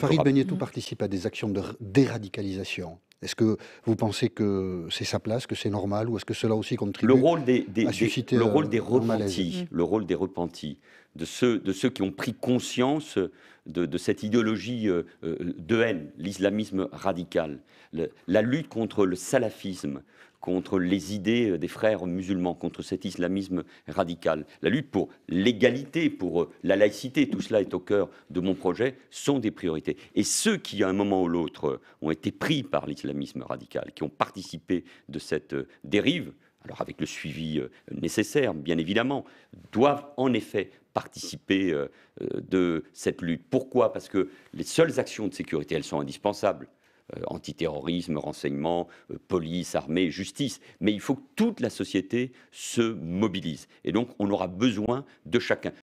Farid Benyetou participe à des actions de déradicalisation. Est-ce que vous pensez que c'est sa place, que c'est normal, ou est-ce que cela aussi contribue le rôle à susciter le, rôle euh, des repentis, mm. le rôle des repentis, de ceux, de ceux qui ont pris conscience de, cette idéologie euh, euh, de haine, l'islamisme radical, la lutte contre le salafisme, contre les idées euh, des frères musulmans, contre cet islamisme radical. La lutte pour l'égalité, pour la laïcité, tout cela est au cœur de mon projet, sont des priorités. Et ceux qui, à un moment ou l'autre, ont été pris par l'islamisme radical, qui ont participé de cette dérive, alors avec le suivi euh, nécessaire, bien évidemment, doivent en effet participer euh, euh, de cette lutte. Pourquoi Parce que les seules actions de sécurité, elles sont indispensables. antiterrorisme, renseignement, police, armée, justice. Mais il faut que toute la société se mobilise. Et donc, on aura besoin de chacun.